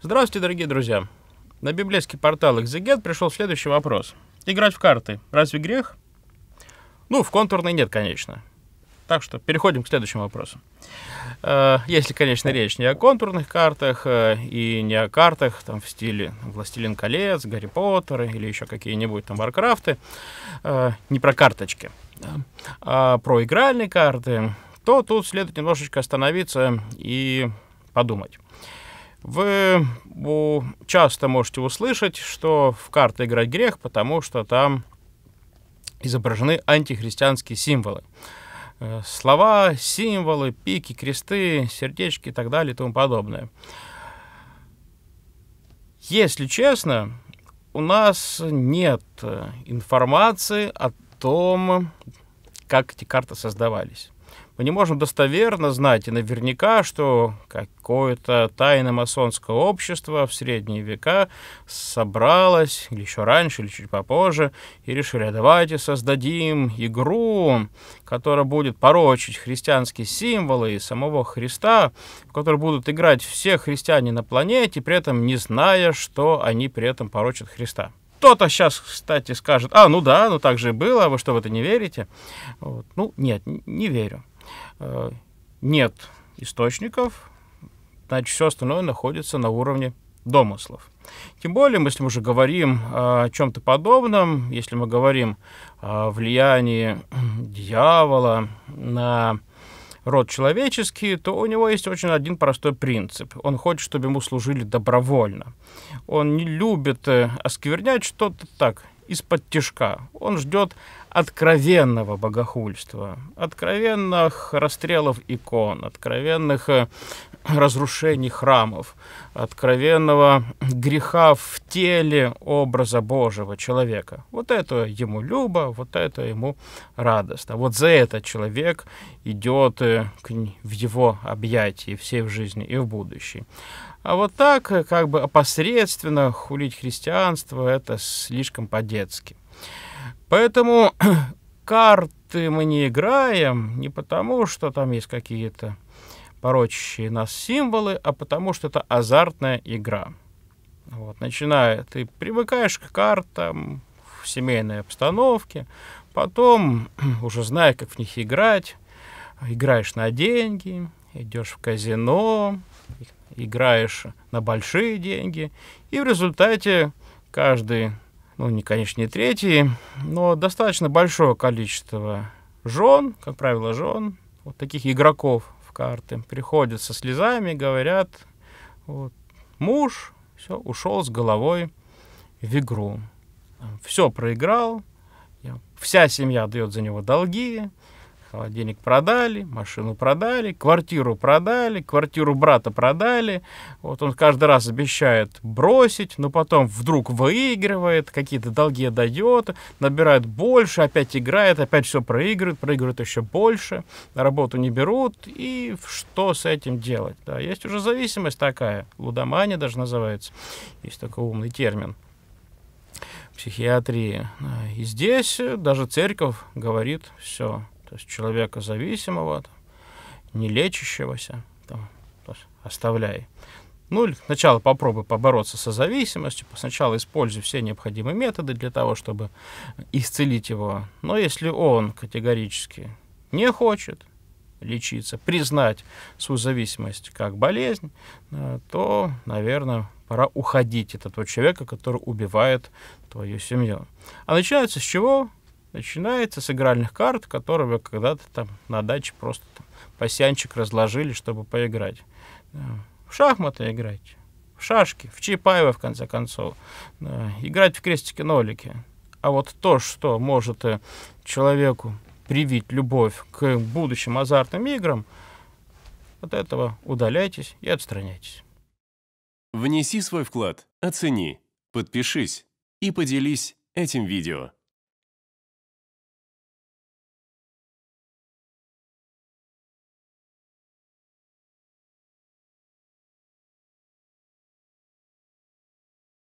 Здравствуйте, дорогие друзья! На библейский портал Exeget пришел следующий вопрос. Играть в карты разве грех? Ну, в контурной нет, конечно. Так что переходим к следующему вопросу. Э, если, конечно, речь не о контурных картах э, и не о картах там, в стиле «Властелин колец», «Гарри Поттер» или еще какие-нибудь там «Варкрафты», э, не про карточки, а про игральные карты, то тут следует немножечко остановиться и подумать вы часто можете услышать, что в карты играть грех, потому что там изображены антихристианские символы. Э, слова, символы, пики, кресты, сердечки и так далее и тому подобное. Если честно, у нас нет э, информации о том, как эти карты создавались. Мы не можем достоверно знать и наверняка, что какое-то тайное масонское общество в средние века собралось, или еще раньше, или чуть попозже, и решили, а давайте создадим игру, которая будет порочить христианские символы и самого Христа, в которой будут играть все христиане на планете, при этом не зная, что они при этом порочат Христа. Кто-то сейчас, кстати, скажет, а, ну да, ну так же и было, а вы что, в это не верите? Вот. Ну, нет, не верю. Э, нет источников, значит, все остальное находится на уровне домыслов. Тем более, если мы уже говорим э, о чем-то подобном, если мы говорим о влиянии дьявола на род человеческий, то у него есть очень один простой принцип. Он хочет, чтобы ему служили добровольно. Он не любит э, осквернять что-то так, из-под тяжка. Он ждет откровенного богохульства, откровенных расстрелов икон, откровенных э, разрушений храмов, откровенного греха в теле образа Божьего человека. Вот это ему любо, вот это ему радостно. А вот за это человек идет э, в его объятии всей в жизни и в будущем. А вот так, э, как бы опосредственно хулить христианство, это слишком по-детски. Поэтому карты мы не играем не потому, что там есть какие-то порочащие нас символы, а потому что это азартная игра. Вот, начиная, ты привыкаешь к картам в семейной обстановке, потом, уже зная, как в них играть, играешь на деньги, идешь в казино, играешь на большие деньги, и в результате каждый, ну, не, конечно, не третий, но достаточно большое количество жен, как правило, жен, вот таких игроков карты. Приходят со слезами, говорят, вот, муж все, ушел с головой в игру. Все проиграл, вся семья дает за него долги, Э, денег продали, машину продали, квартиру продали, квартиру брата продали. Вот он каждый раз обещает бросить, но потом вдруг выигрывает, какие-то долги дает, набирает больше, опять играет, опять все проигрывает, проигрывает еще больше, на работу не берут. И что с этим делать? Да, есть уже зависимость такая, лудомания даже называется. Есть такой умный термин психиатрии. Э, и здесь даже церковь говорит все то есть человека зависимого, там, не лечащегося, там, то есть оставляй. Ну, сначала попробуй побороться со зависимостью, сначала используй все необходимые методы для того, чтобы исцелить его. Но если он категорически не хочет лечиться, признать свою зависимость как болезнь, э, то, наверное, пора уходить от этого человека, который убивает твою семью. А начинается с чего? начинается с игральных карт, которые вы когда-то там на даче просто там пасянчик разложили, чтобы поиграть. Э, в шахматы играйте, в шашки, в Чапаева, в конце концов. Э, играть в крестики-нолики. А вот то, что может э, человеку привить любовь к будущим азартным играм, от этого удаляйтесь и отстраняйтесь. Внеси свой вклад, оцени, подпишись и поделись этим видео.